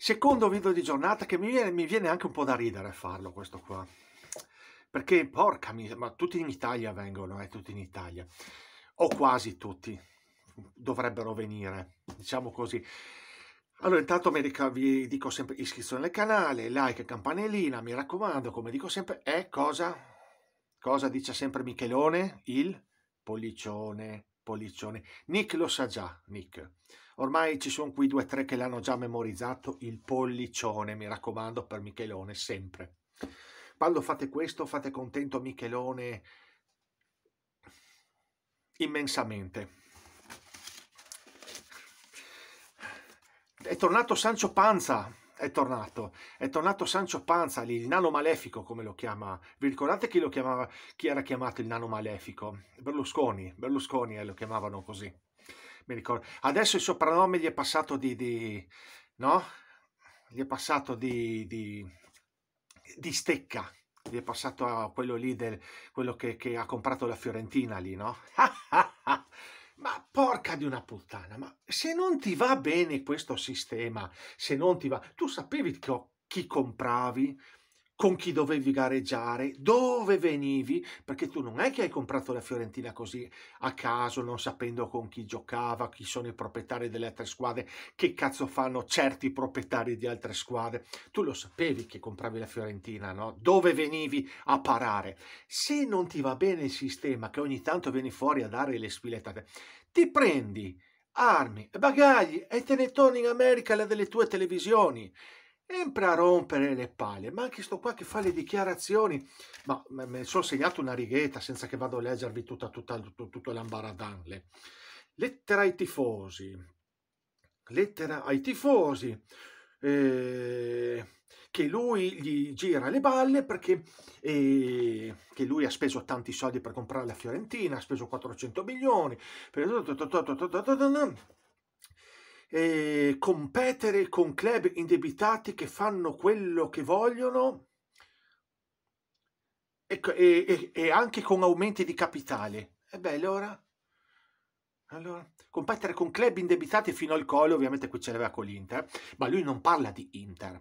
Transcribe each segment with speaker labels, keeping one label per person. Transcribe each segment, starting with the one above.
Speaker 1: Secondo video di giornata che mi viene, mi viene anche un po' da ridere farlo questo qua. Perché porca miseria, ma tutti in Italia vengono, eh, tutti in Italia. O quasi tutti dovrebbero venire, diciamo così. Allora, intanto vi dico sempre iscrizione al canale, like, campanellina, mi raccomando, come dico sempre, è cosa, cosa dice sempre Michelone? Il pollicione. Pollicione. Nick lo sa già, Nick. Ormai ci sono qui due o tre che l'hanno già memorizzato, il pollicione, mi raccomando, per Michelone, sempre. Quando fate questo, fate contento Michelone immensamente. È tornato Sancio Panza, è tornato, è tornato Sancio Panza, lì, il nano malefico come lo chiama, vi ricordate chi, lo chiamava, chi era chiamato il nano malefico? Berlusconi, Berlusconi eh, lo chiamavano così, mi ricordo. Adesso il soprannome gli è passato di, di no? Gli è passato di, di, di, stecca, gli è passato a quello lì, del, quello che, che ha comprato la Fiorentina lì, no? Ma porca di una puttana, ma se non ti va bene questo sistema, se non ti va, tu sapevi chi compravi? con chi dovevi gareggiare, dove venivi, perché tu non è che hai comprato la Fiorentina così a caso, non sapendo con chi giocava, chi sono i proprietari delle altre squadre, che cazzo fanno certi proprietari di altre squadre. Tu lo sapevi che compravi la Fiorentina, no? Dove venivi a parare. Se non ti va bene il sistema, che ogni tanto vieni fuori a dare le spilettate, ti prendi armi e bagagli e te ne torni in America alla delle tue televisioni. Sempre a rompere le palle, ma anche sto qua che fa le dichiarazioni. Ma mi sono segnato una righetta senza che vado a leggervi tutta, tutta, tutto, tutto l'ambaradanle. Lettera ai tifosi. Lettera ai tifosi. Eh, che lui gli gira le balle perché eh, che lui ha speso tanti soldi per comprare la Fiorentina, ha speso 400 milioni. Per eh, competere con club indebitati che fanno quello che vogliono ecco, e, e, e anche con aumenti di capitale. E beh, allora, allora, competere con club indebitati fino al collo, ovviamente qui ce l'aveva con l'Inter, ma lui non parla di Inter,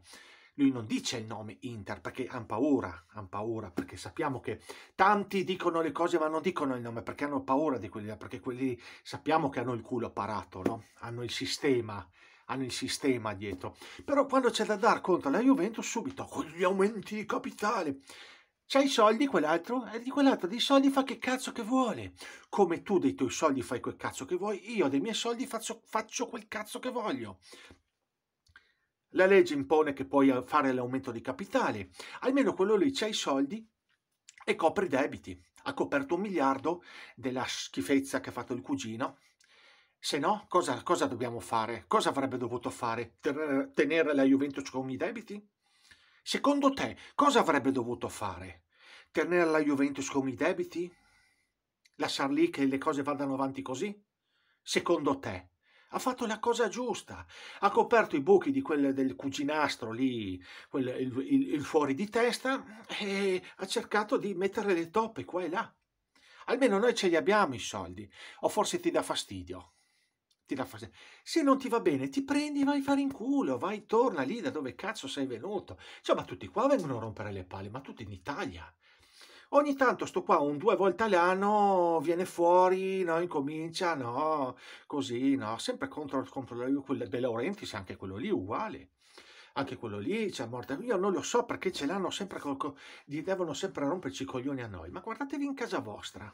Speaker 1: lui non dice il nome Inter perché hanno paura, hanno paura perché sappiamo che tanti dicono le cose ma non dicono il nome perché hanno paura di quelli perché quelli sappiamo che hanno il culo parato, no? hanno il sistema, hanno il sistema dietro. Però quando c'è da dar conto alla Juventus subito con gli aumenti di capitale c'è i soldi quell'altro e eh, di quell'altro dei soldi fa che cazzo che vuole. Come tu dei tuoi soldi fai quel cazzo che vuoi, io dei miei soldi faccio, faccio quel cazzo che voglio. La legge impone che puoi eh, fare l'aumento di capitale, almeno quello lì c'è i soldi e copre i debiti. Ha coperto un miliardo della schifezza che ha fatto il cugino. Se no, cosa, cosa dobbiamo fare? Cosa avrebbe dovuto fare? Tenere la Juventus con i debiti? Secondo te, cosa avrebbe dovuto fare? Tenere la Juventus con i debiti? Lasciar lì che le cose vadano avanti così? Secondo te? Ha fatto la cosa giusta, ha coperto i buchi di quel, del cuginastro lì, quel, il, il, il fuori di testa e ha cercato di mettere le toppe qua e là. Almeno noi ce li abbiamo i soldi, o forse ti dà fastidio. Ti dà fastidio. Se non ti va bene, ti prendi, vai a fare in culo, vai, torna lì da dove cazzo sei venuto. Insomma, tutti qua vengono a rompere le palle, ma tutti in Italia. Ogni tanto sto qua un due volte l'anno viene fuori, no, incomincia, no, così, no, sempre contro, contro quello De Laurentiis, anche quello lì uguale. Anche quello lì c'è morta. Io non lo so perché ce l'hanno sempre, gli devono sempre romperci i coglioni a noi. Ma guardatevi in casa vostra.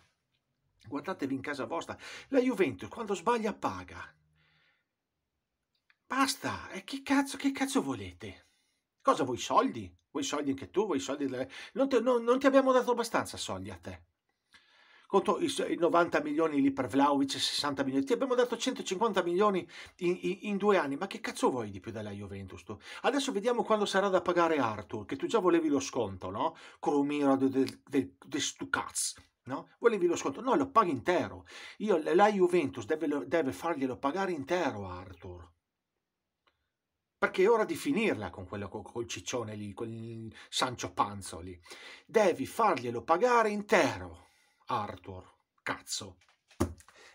Speaker 1: Guardatevi in casa vostra. La Juventus quando sbaglia paga. Basta. E che cazzo, che cazzo volete? Cosa vuoi soldi? Vuoi soldi anche tu? Vuoi soldi? Delle... Non, te, non, non, ti abbiamo dato abbastanza soldi a te. Conto i, i 90 milioni lì per Vlaovic, 60 milioni. Ti abbiamo dato 150 milioni in, in, in due anni. Ma che cazzo vuoi di più della Juventus? Tu? Adesso vediamo quando sarà da pagare Arthur, che tu già volevi lo sconto, no? Cromiro del de, de, de Stucaz. No? Volevi lo sconto? No, lo paghi intero. Io, la Juventus deve, deve farglielo pagare intero Arthur perché è ora di finirla con quello col ciccione lì, quel Sancio Panzo lì. Devi farglielo pagare intero, Arthur, cazzo.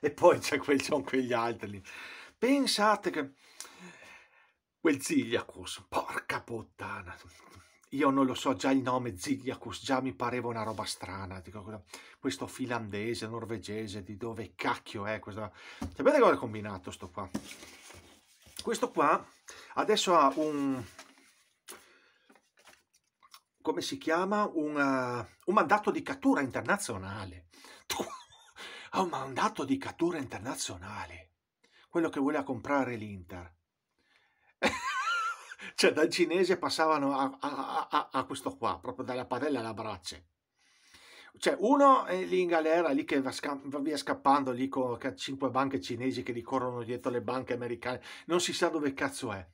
Speaker 1: E poi c'è quel John, quegli altri lì. Pensate che... Quel Zigliacus, porca puttana. Io non lo so, già il nome Zigliacus, già mi pareva una roba strana. Dico, questo finlandese, norvegese, di dove cacchio è? Questo... Sapete cosa ha combinato sto qua? questo qua adesso ha un come si chiama un, uh, un mandato di cattura internazionale ha un mandato di cattura internazionale quello che voleva comprare l'Inter cioè dal cinese passavano a, a, a, a questo qua proprio dalla padella alla brace cioè, uno è lì in galera, lì che va, sca- va via scappando, lì con cinque banche cinesi che gli corrono dietro le banche americane, non si sa dove cazzo è.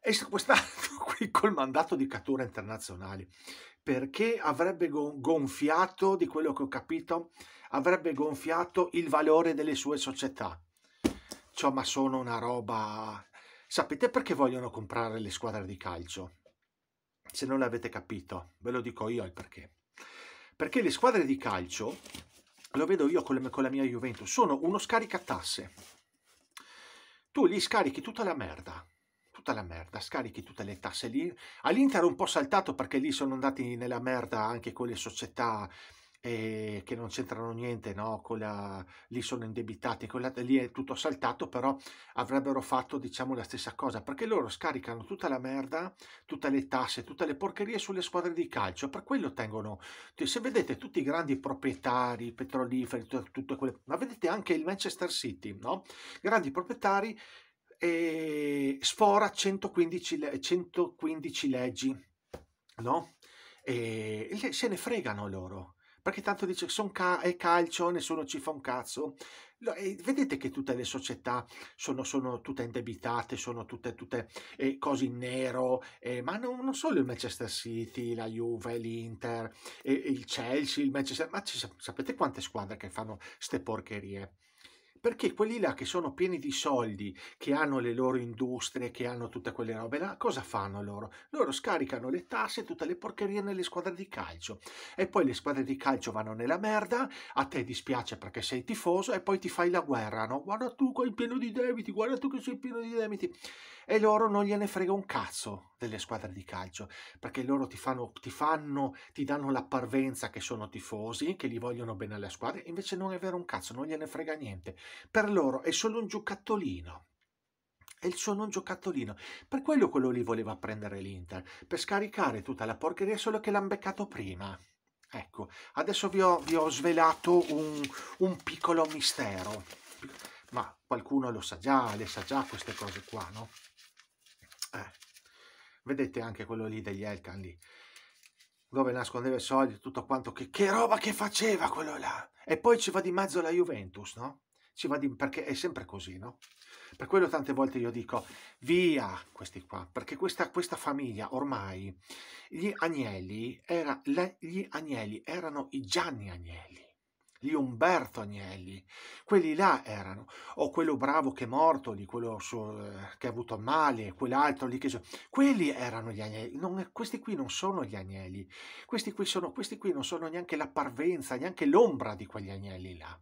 Speaker 1: e sequestrato qui col mandato di cattura internazionale perché avrebbe gonfiato, di quello che ho capito, avrebbe gonfiato il valore delle sue società. Cioè, ma sono una roba... Sapete perché vogliono comprare le squadre di calcio? Se non l'avete capito, ve lo dico io il perché perché le squadre di calcio, lo vedo io con, le, con la mia Juventus, sono uno scaricatasse. Tu gli scarichi tutta la merda, tutta la merda, scarichi tutte le tasse lì. All'Inter un po' saltato perché lì sono andati nella merda anche con le società eh, che non c'entrano niente, no? la, lì sono indebitati, quella, lì è tutto saltato, però avrebbero fatto diciamo la stessa cosa, perché loro scaricano tutta la merda, tutte le tasse, tutte le porcherie sulle squadre di calcio, per quello tengono, se vedete tutti i grandi proprietari, petroliferi, tutte quelle, ma vedete anche il Manchester City, no? grandi proprietari, eh, sfora 115, 115 leggi, no? E se ne fregano loro perché tanto dice ca- è calcio, nessuno ci fa un cazzo. E vedete che tutte le società sono, sono tutte indebitate, sono tutte, tutte eh, cose in nero, eh, ma non, non, solo il Manchester City, la Juve, l'Inter, eh, il Chelsea, il Manchester, ma ci, sapete quante squadre che fanno queste porcherie? perché quelli là che sono pieni di soldi, che hanno le loro industrie, che hanno tutte quelle robe là, cosa fanno loro? Loro scaricano le tasse, tutte le porcherie nelle squadre di calcio e poi le squadre di calcio vanno nella merda, a te dispiace perché sei tifoso e poi ti fai la guerra, no? Guarda tu che sei pieno di debiti, guarda tu che sei pieno di debiti e loro non gliene frega un cazzo delle squadre di calcio, perché loro ti fanno, ti fanno, ti danno la parvenza che sono tifosi, che li vogliono bene alle squadre, invece non è vero un cazzo, non gliene frega niente. Per loro è solo un giocattolino è il suo non giocattolino. Per quello quello lì voleva prendere l'Inter, per scaricare tutta la porcheria, solo che l'hanno beccato prima. Ecco, adesso vi ho, vi ho svelato un, un, piccolo mistero, ma qualcuno lo sa già, le sa già queste cose qua, no? vedete anche quello lì degli lì dove nascondeva i soldi tutto quanto che, che roba che faceva quello là e poi ci va di mezzo la Juventus no? ci va di perché è sempre così no? per quello tante volte io dico via questi qua perché questa, questa famiglia ormai gli Agnelli era, gli Agnelli erano i Gianni Agnelli di Umberto Agnelli. Quelli là erano, o quello bravo che è morto lì, quello suo, eh, che ha avuto male, quell'altro lì che... Quelli erano gli Agnelli, non, questi qui non sono gli Agnelli, questi qui, sono, questi qui non sono neanche la parvenza, neanche l'ombra di quegli Agnelli là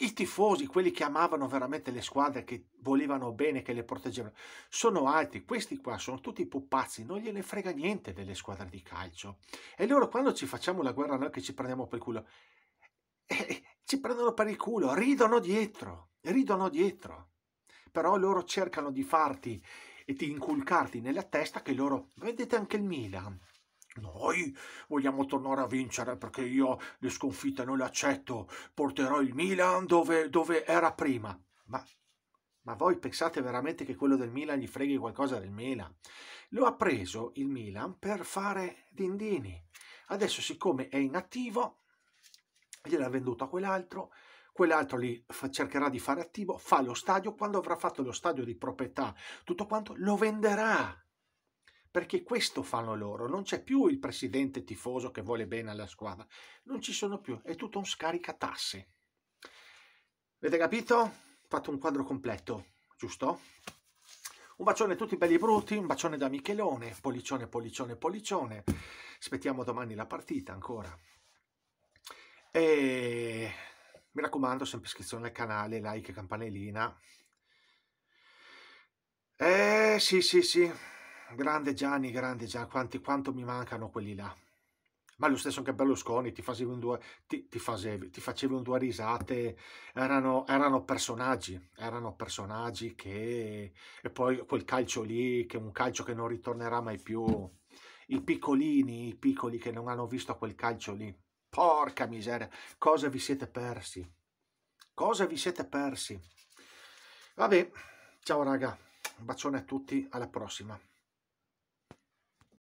Speaker 1: i tifosi, quelli che amavano veramente le squadre, che volevano bene, che le proteggevano, sono altri. Questi qua sono tutti pupazzi, non gliene frega niente delle squadre di calcio. E loro quando ci facciamo la guerra noi che ci prendiamo per il culo, eh, ci prendono per il culo, ridono dietro, ridono dietro. Però loro cercano di farti e di inculcarti nella testa che loro, vedete anche il Milan, noi vogliamo tornare a vincere perché io le sconfitte non le accetto. Porterò il Milan dove, dove era prima. Ma, ma, voi pensate veramente che quello del Milan gli freghi qualcosa del Milan? Lo ha preso il Milan per fare dindini. Adesso, siccome è inattivo, gliel'ha venduto a quell'altro. Quell'altro lì cercherà di fare attivo, fa lo stadio, quando avrà fatto lo stadio di proprietà, tutto quanto lo venderà perché questo fanno loro, non c'è più il presidente tifoso che vuole bene alla squadra, non ci sono più, è tutto un scaricatasse. Avete capito? fatto un quadro completo, giusto? Un bacione a tutti belli e brutti, un bacione da Michelone, pollicione, pollicione, pollicione. Aspettiamo domani la partita ancora. E mi raccomando, sempre iscrizione al canale, like, campanellina. Eh sì, sì, sì grande Gianni, grande Gianni, quanti, quanto mi mancano quelli là. Ma lo stesso anche Berlusconi, ti facevi un due, ti, ti, facevi, ti facevi un due risate, erano, erano, personaggi, erano personaggi che... E poi quel calcio lì, che è un calcio che non ritornerà mai più. I piccolini, i piccoli che non hanno visto quel calcio lì. Porca miseria, cosa vi siete persi? Cosa vi siete persi? Vabbè, ciao raga, un bacione a tutti, alla prossima.